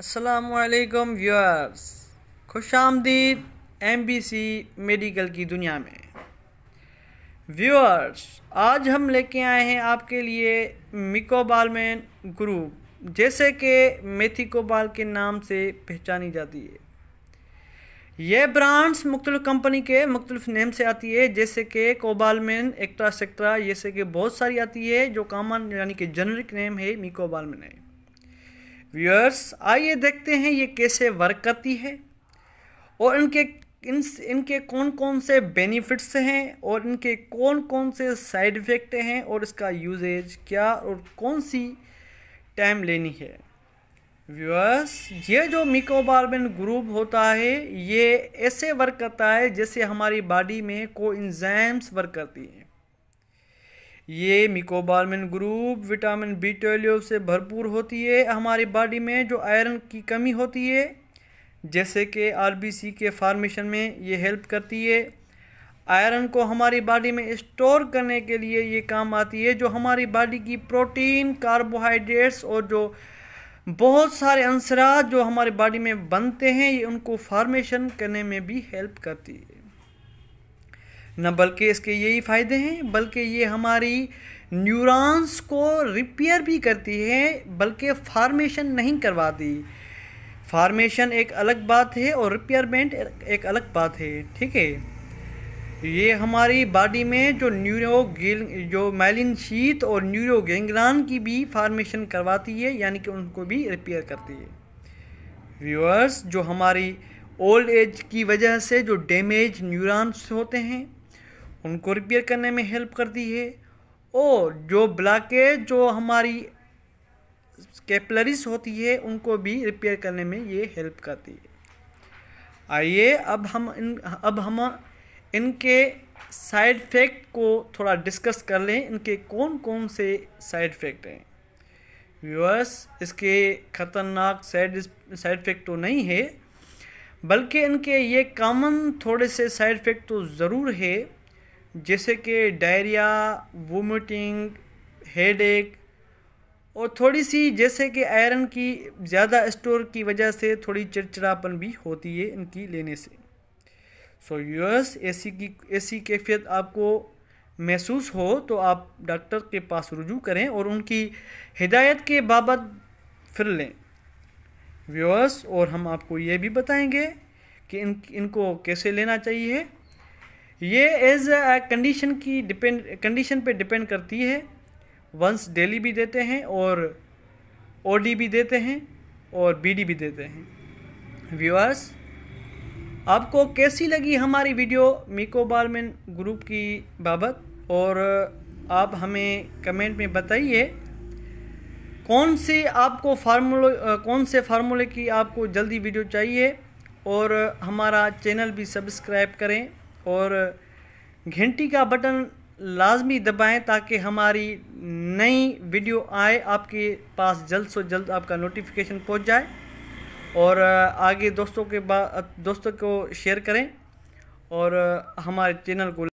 असलकम व्यूअर्स खुश आमदीद एम बी सी मेडिकल की दुनिया में व्यूअर्स आज हम लेके आए हैं आपके लिए मिकोबालमेन ग्रुप जैसे कि मेथिकोबाल के नाम से पहचानी जाती है यह ब्रांड्स मुख्तल कंपनी के मुख्तलिफ नेम से आती है जैसे कि कोबालमेन एक्ट्रा सेक्ट्रा जैसे कि बहुत सारी आती है जो कामन यानी कि जनरिक नेम है मिकोबालमेन है व्यूअर्स आइए देखते हैं ये कैसे वर्क करती है और इनके इन इनके कौन कौन से बेनिफिट्स हैं और इनके कौन कौन से साइड इफ़ेक्ट हैं और इसका यूजेज क्या और कौन सी टाइम लेनी है व्यूअर्स ये जो मिकोबार्बिन ग्रुप होता है ये ऐसे वर्क करता है जैसे हमारी बॉडी में को इंजाम्स वर्क करती हैं ये mecobalamin group vitamin B twelve से भरपूर होती है हमारी बॉडी में जो आयरन की कमी होती है जैसे कि आरबीसी के फार्मेशन में ये हेल्प करती है आयरन को हमारी बॉडी में स्टोर करने के लिए ये काम आती है जो हमारी बॉडी की प्रोटीन कार्बोहाइड्रेट्स और जो बहुत सारे अंसरा जो हमारी बॉडी में बनते हैं ये उनको फार्मेशन करने में भी हेल्प करती है न बल्कि इसके यही फ़ायदे हैं बल्कि ये हमारी न्यूरॉन्स को रिपेयर भी करती है बल्कि फार्मेशन नहीं करवाती फार्मेशन एक अलग बात है और रिपेयरमेंट एक अलग बात है ठीक है ये हमारी बॉडी में जो न्यूरो जो माइलिन शीत और न्यूरो गेंग्रान की भी फार्मेशन करवाती है यानी कि उनको भी रिपेयर करती है व्यूअर्स जो हमारी ओल्ड एज की वजह से जो डैमेज न्यूरॉन्स होते हैं उनको रिपेयर करने में हेल्प करती है और जो ब्लॉकेज जो हमारी कैपलरीज होती है उनको भी रिपेयर करने में ये हेल्प करती है आइए अब हम इन अब हम इनके साइड इफ़ेक्ट को थोड़ा डिस्कस कर लें इनके कौन कौन से साइड इफ़ेक्ट हैं व्यूअर्स इसके ख़तरनाक साइड साइड इफ़ेक्ट तो नहीं है बल्कि इनके ये कॉमन थोड़े से साइड इफ़ेक्ट तो ज़रूर है जैसे कि डायरिया वोमिटिंग हेड एक और थोड़ी सी जैसे कि आयरन की ज़्यादा स्टोर की वजह से थोड़ी चिड़चिड़ापन भी होती है इनकी लेने से सो यस ऐसी की ऐसी कैफियत आपको महसूस हो तो आप डॉक्टर के पास रुजू करें और उनकी हिदायत के बाबत फिर लें व्यूअर्स और हम आपको ये भी बताएंगे कि इन इनको कैसे लेना चाहिए ये एज कंडीशन की डिपेंड कंडीशन पे डिपेंड करती है वंस डेली भी देते हैं और ओ भी देते हैं और बी भी देते हैं व्यूअर्स आपको कैसी लगी हमारी वीडियो मिको बालमैन ग्रुप की बाबत और आप हमें कमेंट में बताइए कौन से आपको फार्मूले कौन से फार्मूले की आपको जल्दी वीडियो चाहिए और हमारा चैनल भी सब्सक्राइब करें और घंटी का बटन लाजमी दबाएं ताकि हमारी नई वीडियो आए आपके पास जल्द से जल्द आपका नोटिफिकेशन पहुंच जाए और आगे दोस्तों के बाद दोस्तों को शेयर करें और हमारे चैनल को